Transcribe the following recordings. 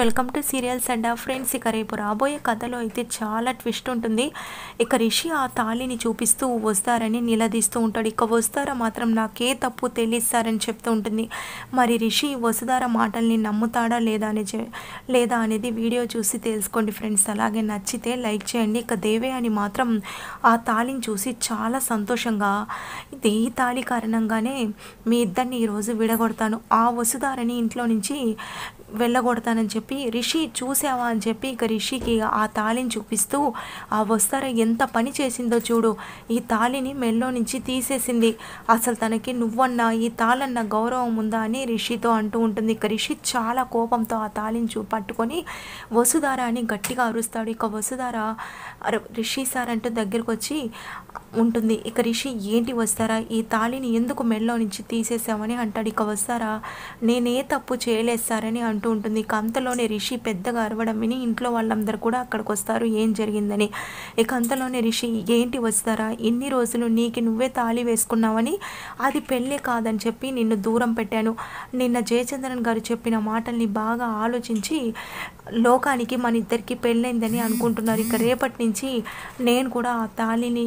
welcome to serials and friends ఇక రేపు రాబోయే కథలో అయితే చాలా ట్విస్ట్ ఉంటుంది ఇక రిషి ఆ తాళిని చూపిస్తూ వస్తారని నిలదీస్తూ ఉంటాడు ఇక వస్తారా మాత్రం నాకే తప్పు తెలిస్తారని చెప్తూ ఉంటుంది మరి రిషి వసుదార మాటల్ని నమ్ముతాడా లేదా అని లేదా అనేది వీడియో చూసి తెలుసుకోండి ఫ్రెండ్స్ అలాగే నచ్చితే లైక్ చేయండి ఇక దేవే అని మాత్రం ఆ తాళిని చూసి చాలా సంతోషంగా ఇది ఈ తాళి కారణంగానే మీ ఇద్దరిని ఈరోజు విడగొడతాను ఆ వసుదారని ఇంట్లో నుంచి వెళ్ళగొడతానని చెప్పి చెప్పి రిషి చూసావా అని చెప్పి ఇక రిషికి ఆ తాళిని చూపిస్తూ ఆ వస్తారా ఎంత పని చేసిందో చూడు ఈ తాళిని మెల్లో నుంచి తీసేసింది అసలు తనకి నువ్వన్నా ఈ తాళన్న గౌరవం ఉందా అని రిషితో అంటూ ఉంటుంది ఇక రిషి చాలా కోపంతో ఆ తాళిని చూ పట్టుకొని వసుధార అని గట్టిగా అరుస్తాడు ఇక వసుధార రిషి సార్ అంటూ దగ్గరకు వచ్చి ఉంటుంది ఇక రిషి ఏంటి వస్తారా ఈ తాళిని ఎందుకు మెల్లో నుంచి తీసేసామని అంటాడు ఇక వస్తారా నేనే తప్పు చేయలేదు అంటూ ఉంటుంది ఇక అంతలో అంతలోనే రిషి పెద్దగా అరవడం విని ఇంట్లో వాళ్ళందరూ కూడా అక్కడికి వస్తారు ఏం జరిగిందని ఇక అంతలోనే రిషి ఏంటి వస్తారా ఇన్ని రోజులు నీకు నువ్వే తాళి వేసుకున్నావని అది పెళ్ళే కాదని చెప్పి నిన్ను దూరం పెట్టాను నిన్న జయచంద్రన్ గారు చెప్పిన మాటల్ని బాగా ఆలోచించి లోకానికి మన ఇద్దరికి పెళ్ళైందని అనుకుంటున్నారు ఇక రేపటి నుంచి నేను కూడా ఆ తాళిని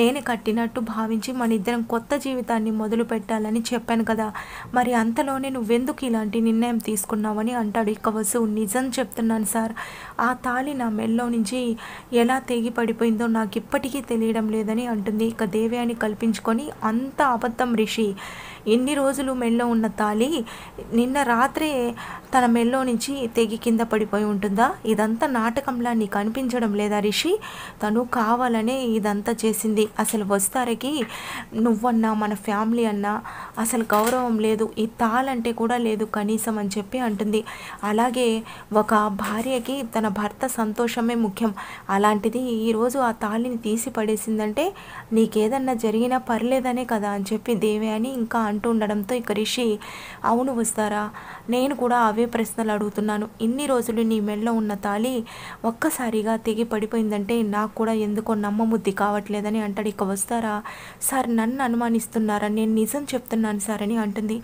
నేనే కట్టినట్టు భావించి మన ఇద్దరం కొత్త జీవితాన్ని మొదలు పెట్టాలని చెప్పాను కదా మరి అంతలోనే నువ్వెందుకు ఇలాంటి నిర్ణయం తీసుకున్నావని అంటాడు ఇక వసు తెలుసు నిజం చెప్తున్నాను సార్ ఆ తాళి నా మెల్లో నుంచి ఎలా తెగి పడిపోయిందో నాకు ఇప్పటికీ తెలియడం లేదని అంటుంది ఇక దేవ్యాన్ని కల్పించుకొని అంత అబద్ధం రిషి ఎన్ని రోజులు మెల్లో ఉన్న తాళి నిన్న రాత్రే తన మెల్లో నుంచి తెగి కింద పడిపోయి ఉంటుందా ఇదంతా నాటకంలా నీకు అనిపించడం లేదా రిషి తను కావాలనే ఇదంతా చేసింది అసలు వస్తారకి నువ్వన్నా మన ఫ్యామిలీ అన్నా అసలు గౌరవం లేదు ఈ తాళంటే కూడా లేదు కనీసం అని చెప్పి అంటుంది అలాగే ఒక భార్యకి తన భర్త సంతోషమే ముఖ్యం అలాంటిది ఈరోజు ఆ తాళిని తీసి పడేసిందంటే నీకేదన్నా జరిగినా పర్లేదనే కదా అని చెప్పి దేవే అని ఇంకా అంటూ ఉండడంతో ఇక రిషి అవును వస్తారా నేను కూడా అవే ప్రశ్నలు అడుగుతున్నాను ఇన్ని రోజులు నీ మెడలో ఉన్న తాళి ఒక్కసారిగా తెగి పడిపోయిందంటే నాకు కూడా ఎందుకో నమ్మబుద్ధి కావట్లేదని అంటాడు ఇక వస్తారా సార్ నన్ను అనుమానిస్తున్నారా నేను నిజం చెప్తున్నాను సార్ అని అంటుంది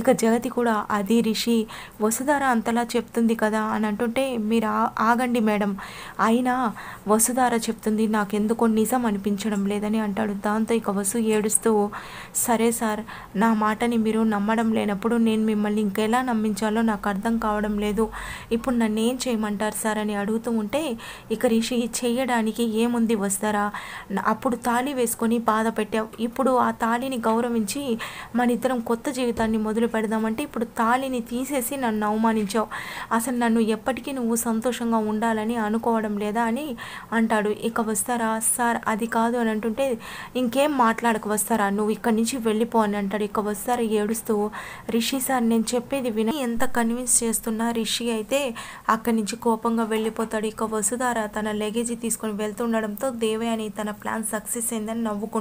ఇక జగతి కూడా అది రిషి వసుధార అంతలా చెప్తుంది ఉంది కదా అని అంటుంటే మీరు ఆగండి మేడం అయినా వసుధార చెప్తుంది నాకెందుకో నిజం అనిపించడం లేదని అంటాడు దాంతో ఇక వసు ఏడుస్తూ సరే సార్ నా మాటని మీరు నమ్మడం లేనప్పుడు నేను మిమ్మల్ని ఇంకెలా నమ్మించాలో నాకు అర్థం కావడం లేదు ఇప్పుడు నన్ను ఏం చేయమంటారు సార్ అని అడుగుతూ ఉంటే ఇక రిషి చేయడానికి ఏముంది వస్తారా అప్పుడు తాళి వేసుకొని బాధ పెట్టావు ఇప్పుడు ఆ తాళిని గౌరవించి మన ఇద్దరం కొత్త జీవితాన్ని మొదలు పెడదామంటే ఇప్పుడు తాళిని తీసేసి నన్ను అవమానించావు అసలు నన్ను ఎప్పటికీ నువ్వు సంతోషంగా ఉండాలని అనుకోవడం లేదా అని అంటాడు ఇక వస్తారా సార్ అది కాదు అని అంటుంటే ఇంకేం మాట్లాడక వస్తారా నువ్వు ఇక్కడి నుంచి వెళ్ళిపో అని అంటాడు ఇక వస్తారా ఏడుస్తూ రిషి సార్ నేను చెప్పేది విని ఎంత కన్విన్స్ చేస్తున్నా రిషి అయితే అక్కడి నుంచి కోపంగా వెళ్ళిపోతాడు ఇక వసుధార తన లగేజీ తీసుకొని వెళ్తుండడంతో దేవయాని తన ప్లాన్ సక్సెస్ అయిందని నవ్వుకుంటాడు